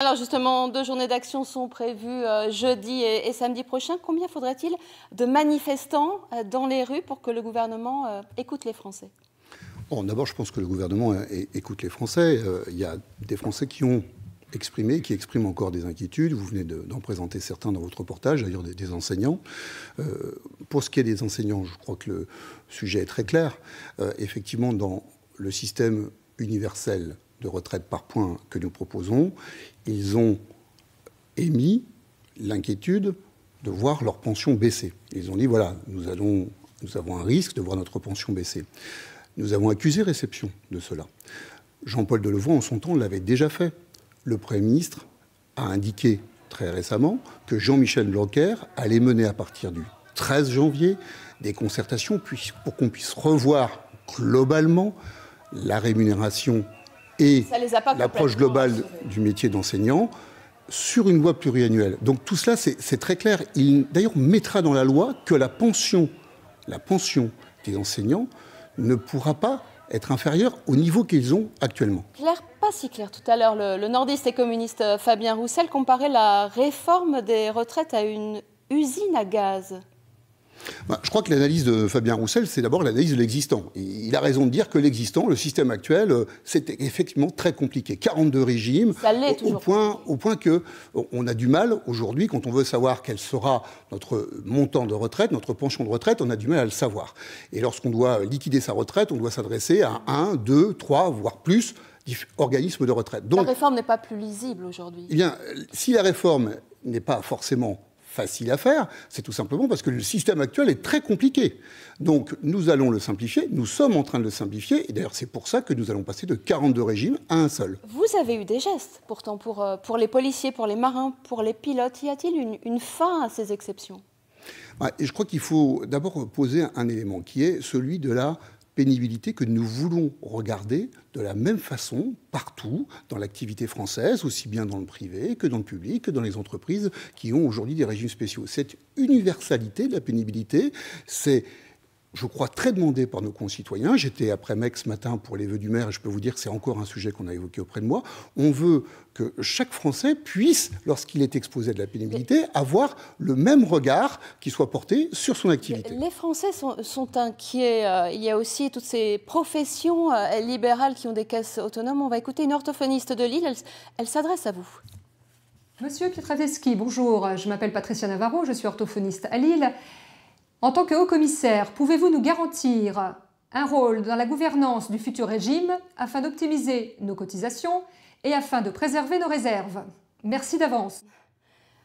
Alors justement, deux journées d'action sont prévues euh, jeudi et, samedi prochain. Combien faudrait-il de manifestants euh, dans les rues pour que le gouvernement euh, écoute les Français d'abord, je pense que le gouvernement écoute les Français. Il y a des Français qui ont exprimé, qui expriment encore des inquiétudes. Vous venez d'en présenter certains dans votre reportage, d'ailleurs des, enseignants. pour ce qui est des enseignants, je crois que le sujet est très clair. effectivement, dans le système universel de retraite par point que nous proposons, ils ont émis l'inquiétude de voir leur pension baisser. Ils ont dit, voilà, nous, nous avons un risque de voir notre pension baisser. Nous avons accusé réception de cela. Jean-Paul Delevoye, en son temps, l'avait déjà fait. Le Premier ministre a indiqué très récemment que Jean-Michel Blanquer allait mener à partir du 13 janvier des concertations pour qu'on puisse revoir globalement la rémunération et l'approche globale du métier d'enseignant sur une loi pluriannuelle. Donc tout cela, c'est très clair. Il, d'ailleurs, mettra dans la loi que la pension, la pension des enseignants ne pourra pas être inférieure au niveau qu'ils ont actuellement. Claire, pas si clair tout à l'heure. le, nordiste et communiste euh, Fabien Roussel comparait la réforme des retraites à une usine à gaz. Bah, je crois que l'analyse de Fabien Roussel, c'est d'abord l'analyse de l'existant. Il a raison de dire que l'existant, le système actuel, euh, c'est effectivement très compliqué. 42 régimes, au, point, au point que on a du mal aujourd'hui, quand on veut savoir quel sera notre montant de retraite, notre pension de retraite, on a du mal à le savoir. Et lorsqu'on doit liquider sa retraite, on doit s'adresser à 1, 2, trois, voire plus organismes de retraite. Donc, la réforme n'est pas plus lisible aujourd'hui. Eh bien, si la réforme n'est pas forcément facile à faire, c'est tout simplement parce que le système actuel est très compliqué. Donc nous allons le simplifier, nous sommes en train de le simplifier, et d'ailleurs c'est pour ça que nous allons passer de 42 régimes à un seul. Vous avez eu des gestes pourtant pour, euh, pour les policiers, pour les marins, pour les pilotes. Y a-t-il une, une fin à ces exceptions et je crois qu'il faut d'abord poser un élément qui est celui de la pénibilité que nous voulons regarder de la même façon partout dans l'activité française, aussi bien dans le privé que dans le public, que dans les entreprises qui ont aujourd'hui des régimes spéciaux. Cette universalité de la pénibilité, c'est je crois, très demandé par nos concitoyens. J'étais après Mec ce matin pour les vœux du maire et je peux vous dire que c'est encore un sujet qu'on a évoqué auprès de moi. On veut que chaque Français puisse, lorsqu'il est exposé de la pénibilité, avoir le même regard qui soit porté sur son activité. Les Français sont, inquiets. Euh, il y a aussi toutes ces professions euh, libérales qui ont des caisses autonomes. On va écouter une orthophoniste de Lille. elle, s'adresse à vous. Monsieur Pietraveski, bonjour. Je m'appelle Patricia Navarro, je suis orthophoniste à Lille. En tant que haut-commissaire, pouvez-vous nous garantir un rôle dans la gouvernance du futur régime afin d'optimiser nos cotisations et afin de préserver nos réserves Merci d'avance.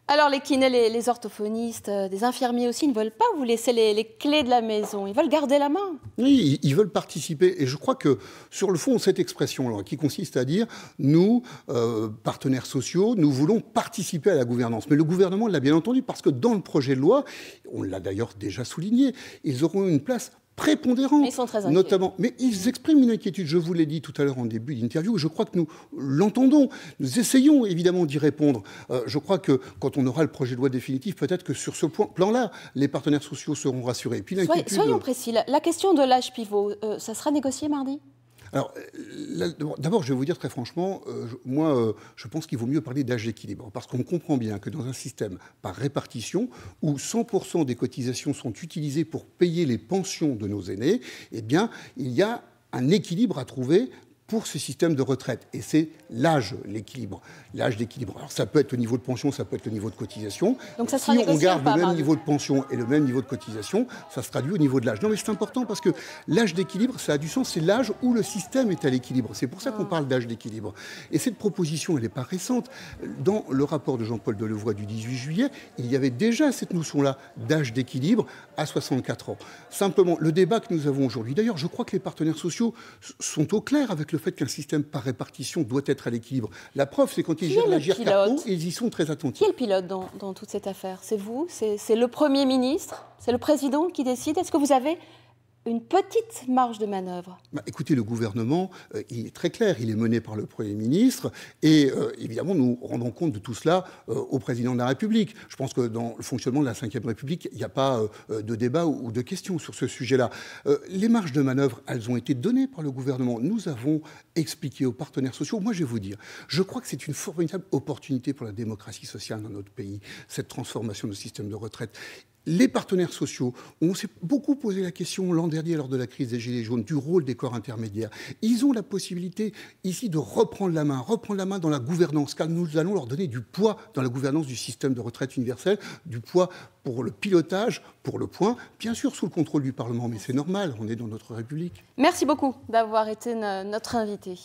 Alors les kinés, les, orthophonistes, euh, des infirmiers aussi, ne veulent pas vous laisser les, clés de la maison, ils veulent garder la main. Oui, ils, veulent participer. Et je crois que sur le fond, cette expression qui consiste à dire, nous, euh, partenaires sociaux, nous voulons participer à la gouvernance. Mais le gouvernement l'a bien entendu parce que dans le projet de loi, on l'a d'ailleurs déjà souligné, ils auront une place Prépondérants, notamment, mais ils expriment une inquiétude. Je vous l'ai dit tout à l'heure en début d'interview. Je crois que nous l'entendons. Nous essayons évidemment d'y répondre. Euh, je crois que quand on aura le projet de loi définitif, peut-être que sur ce plan-là, les partenaires sociaux seront rassurés. puis, soyons précis. La question de l'âge pivot, euh, ça sera négocié mardi alors, euh, d'abord, je vais vous dire très franchement, euh, moi, euh, je pense qu'il vaut mieux parler d'âge équilibre, parce qu'on comprend bien que dans un système par répartition, où 100% des cotisations sont utilisées pour payer les pensions de nos aînés, eh bien, il y a un équilibre à trouver pour ce système de retraite. Et c'est l'âge, l'équilibre. L'âge d'équilibre. Alors ça peut être au niveau de pension, ça peut être au niveau de cotisation. Donc ça si on garde le même niveau de pension et le même niveau de cotisation, ça se traduit au niveau de l'âge. Non mais c'est important parce que l'âge d'équilibre, ça a du sens, c'est l'âge où le système est à l'équilibre. C'est pour ça qu'on ah. parle d'âge d'équilibre. Et cette proposition, elle n'est pas récente. Dans le rapport de Jean-Paul Delevoye du 18 juillet, il y avait déjà cette notion-là d'âge d'équilibre à 64 ans. Simplement, le débat que nous avons aujourd'hui, d'ailleurs je crois que les partenaires sociaux sont au clair avec le fait qu'un système par répartition doit être à l'équilibre. La preuve, c'est quand ils gèrent la GIRCARCO, ils y sont très attentifs. Qui est le pilote dans, dans toute cette affaire C'est vous C'est le Premier ministre C'est le Président qui décide Est-ce que vous avez une petite marge de manœuvre bah, Écoutez, le gouvernement, euh, il est très clair, il est mené par le Premier ministre, et euh, évidemment, nous rendons compte de tout cela euh, au Président de la République. Je pense que dans le fonctionnement de la Ve République, il n'y a pas de débat ou, de questions sur ce sujet-là. les marges de manœuvre, elles ont été données par le gouvernement. Nous avons expliqué aux partenaires sociaux, moi je vais vous dire, je crois que c'est une formidable opportunité pour la démocratie sociale dans notre pays, cette transformation du système de retraite les partenaires sociaux, on s'est beaucoup posé la question l'an dernier lors de la crise des Gilets jaunes du rôle des corps intermédiaires. Ils ont la possibilité ici de reprendre la main, reprendre la main dans la gouvernance, car nous allons leur donner du poids dans la gouvernance du système de retraite universelle, du poids pour le pilotage, pour le point, bien sûr sous le contrôle du Parlement, mais c'est normal, on est dans notre République. Merci beaucoup d'avoir été notre invité.